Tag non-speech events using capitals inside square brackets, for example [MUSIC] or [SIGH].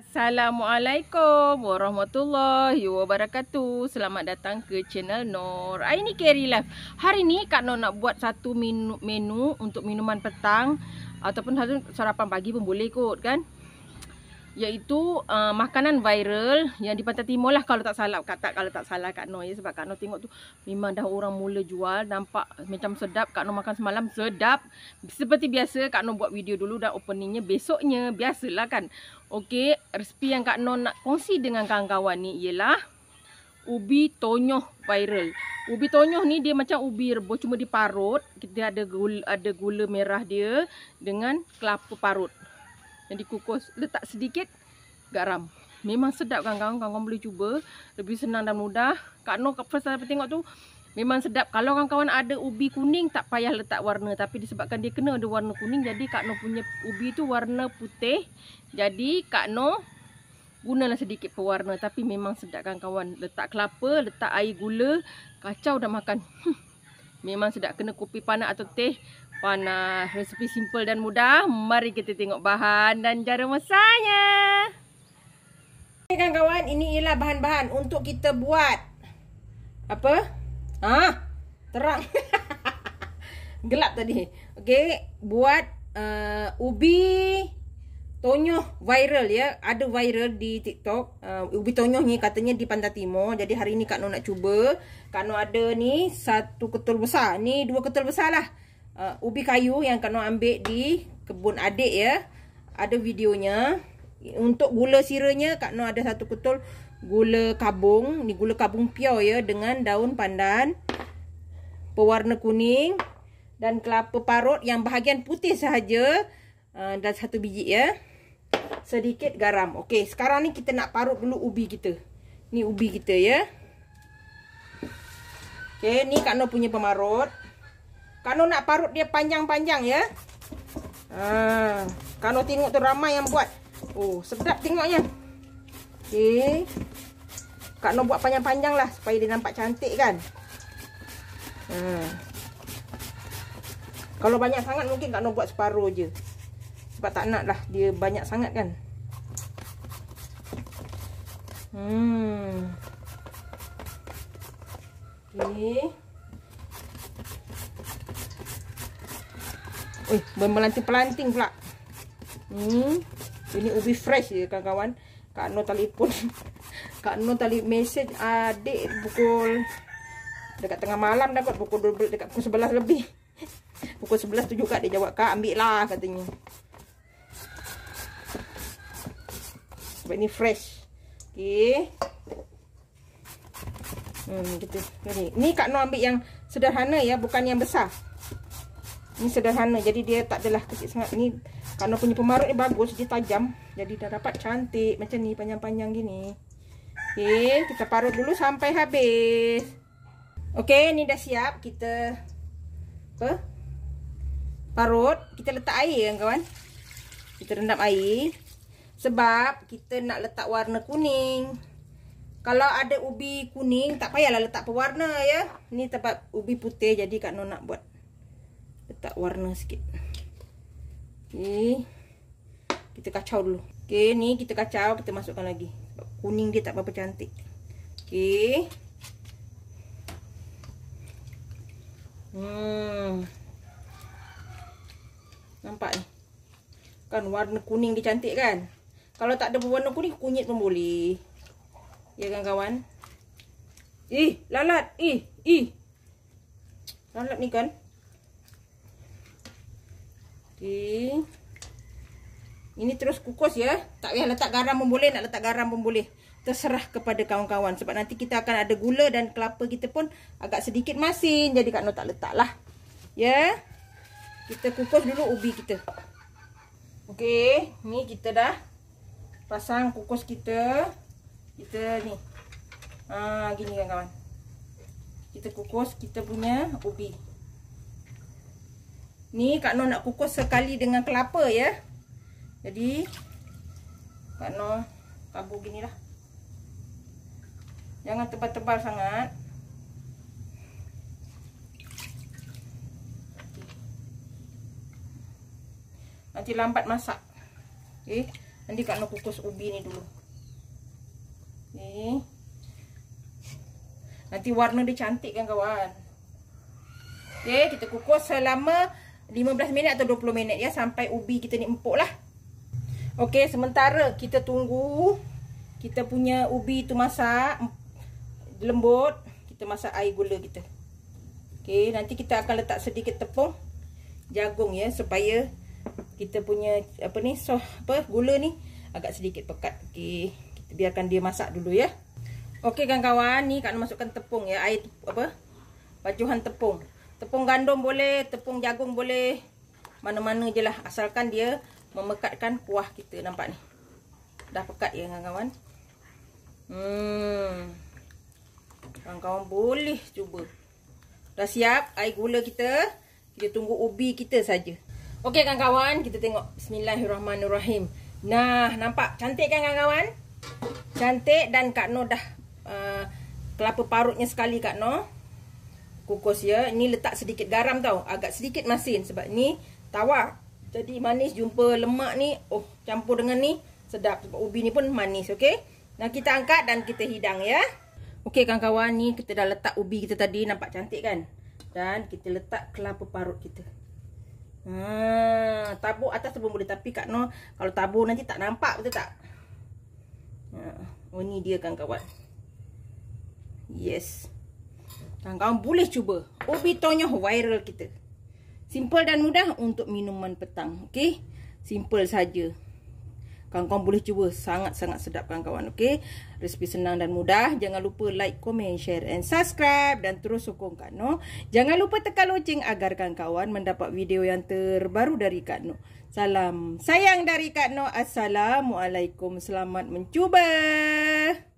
Assalamualaikum warahmatullahi wabarakatuh Selamat datang ke channel Nor Hari ni carry life Hari ni Kak Nor nak buat satu menu, menu Untuk minuman petang Ataupun sarapan pagi pun boleh kot kan iaitu uh, makanan viral yang di Pantai Timur lah kalau tak salah kata kalau tak salah Kak Noi ya, sebab Kak Noi tengok tu memang dah orang mula jual nampak macam sedap Kak Noi makan semalam sedap seperti biasa Kak Noi buat video dulu dan openingnya besoknya biasalah kan okey resipi yang Kak Noi nak kongsi dengan kawan-kawan ni ialah ubi tonyoh viral ubi tonyoh ni dia macam ubi rebus cuma diparut kita ada gula, ada gula merah dia dengan kelapa parut yang dikukus letak sedikit garam memang sedap kan kawan kawan boleh cuba lebih senang dan mudah Kak Noh first time tengok tu memang sedap kalau kawan-kawan ada ubi kuning tak payah letak warna tapi disebabkan dia kena ada warna kuning jadi Kak Noh punya ubi tu warna putih jadi Kak Noh gunalah sedikit pewarna tapi memang sedap kan kawan letak kelapa letak air gula kacau dah makan [LAUGHS] memang sedap kena kopi panas atau teh Panas, uh, resipi simple dan mudah. Mari kita tengok bahan dan cara masaknya. Okay, kan kawan ini ialah bahan-bahan untuk kita buat apa? Ha? Terang. [LAUGHS] Gelap tadi. Okey, buat uh, ubi tonyoh viral ya. Ada viral di TikTok. Uh, ubi tonyoh ni katanya di Pantai Timur. Jadi hari ni Kak Noh nak cuba. Kak Noh ada ni satu ketul besar. Ni dua ketul besar lah uh, ubi kayu yang kena ambil di kebun adik ya. Ada videonya. Untuk gula siranya Kak Noor ada satu ketul gula kabung. Ni gula kabung pio ya dengan daun pandan pewarna kuning dan kelapa parut yang bahagian putih sahaja uh, dan satu biji ya. Sedikit garam. Okey, sekarang ni kita nak parut dulu ubi kita. Ni ubi kita ya. Okey, ni Kak Noor punya pemarut. Kano nak parut dia panjang-panjang ya. Ha. Kano tengok tu ramai yang buat. Oh, sedap tengoknya. Okey. Kano buat panjang-panjang lah supaya dia nampak cantik kan. Ha. Kalau banyak sangat mungkin Kano buat separuh je. Sebab tak nak lah dia banyak sangat kan. Hmm. Okey. Uy, melanting-pelanting pula. Hmm. Ini ubi fresh ya kawan-kawan. Kak No telefon. [LAUGHS] Kak No tali message adik pukul dekat tengah malam dah kot pukul 12 dekat pukul 11 lebih. [LAUGHS] Pukul 11 tu juga dia jawab kak ambil lah katanya. Sebab ini fresh. Okey. Hmm gitu. Ini, ni Kak No ambil yang sederhana ya bukan yang besar ni sederhana jadi dia tak adalah kecil sangat ni kerana punya pemarut ni bagus dia tajam jadi dah dapat cantik macam ni panjang-panjang gini okey kita parut dulu sampai habis okey ni dah siap kita apa parut kita letak air kan kawan kita rendam air sebab kita nak letak warna kuning kalau ada ubi kuning tak payahlah letak pewarna ya ni tempat ubi putih jadi kak no nak buat letak warna sikit. Okey. Kita kacau dulu. Okey, ni kita kacau, kita masukkan lagi. Kuning dia tak apa cantik. Okey. Hmm. Nampak ni. Kan warna kuning dia cantik kan? Kalau tak ada warna kuning, kunyit pun boleh. Ya kan kawan? Ih, lalat. Ih, ih. Lalat ni kan? Okey. Ini terus kukus ya. Tak payah letak garam pun boleh, nak letak garam pun boleh. Terserah kepada kawan-kawan sebab nanti kita akan ada gula dan kelapa kita pun agak sedikit masin jadi Kak Noh tak letaklah. Ya. Kita kukus dulu ubi kita. Okey, ni kita dah pasang kukus kita. Kita ni. Ah, gini kan kawan. Kita kukus kita punya ubi. Ni Kak Noh nak kukus sekali dengan kelapa ya. Jadi Kak Noh tabur gini lah. Jangan tebal-tebal sangat. Nanti lambat masak. Okey. Nanti Kak Noh kukus ubi ni dulu. Ni. Nanti warna dia cantik kan kawan. Okey, kita kukus selama 15 minit atau 20 minit ya sampai ubi kita ni empuk lah. Okey, sementara kita tunggu kita punya ubi tu masak lembut, kita masak air gula kita. Okey, nanti kita akan letak sedikit tepung jagung ya supaya kita punya apa ni so apa gula ni agak sedikit pekat. Okey, kita biarkan dia masak dulu ya. Okey kawan-kawan, ni Kak Nur masukkan tepung ya, air apa? Pacuhan tepung tepung gandum boleh, tepung jagung boleh. Mana-mana je lah. Asalkan dia memekatkan kuah kita. Nampak ni? Dah pekat ya kawan-kawan? Hmm. Kawan-kawan boleh cuba. Dah siap air gula kita. Kita tunggu ubi kita saja. Okey kawan-kawan, kita tengok. Bismillahirrahmanirrahim. Nah, nampak cantik kan kawan-kawan? Cantik dan Kak Noh dah uh, kelapa parutnya sekali Kak Noh kukus ya. Ni letak sedikit garam tau. Agak sedikit masin sebab ni tawar. Jadi manis jumpa lemak ni. Oh, campur dengan ni sedap. Sebab ubi ni pun manis, okey. Nah, kita angkat dan kita hidang ya. Okey kawan-kawan, ni kita dah letak ubi kita tadi nampak cantik kan? Dan kita letak kelapa parut kita. Hmm, tabur atas pun boleh tapi Kak Noh kalau tabur nanti tak nampak betul tak? Ha, oh ni dia kawan-kawan. Yes. Dan kau boleh cuba Obitonya viral kita Simple dan mudah untuk minuman petang Okay Simple saja Kawan-kawan boleh cuba sangat-sangat sedap kawan-kawan okay? Resipi senang dan mudah Jangan lupa like, komen, share and subscribe Dan terus sokong Kak Noh Jangan lupa tekan loceng agar kawan-kawan Mendapat video yang terbaru dari Kak Noh Salam sayang dari Kak Noh Assalamualaikum Selamat mencuba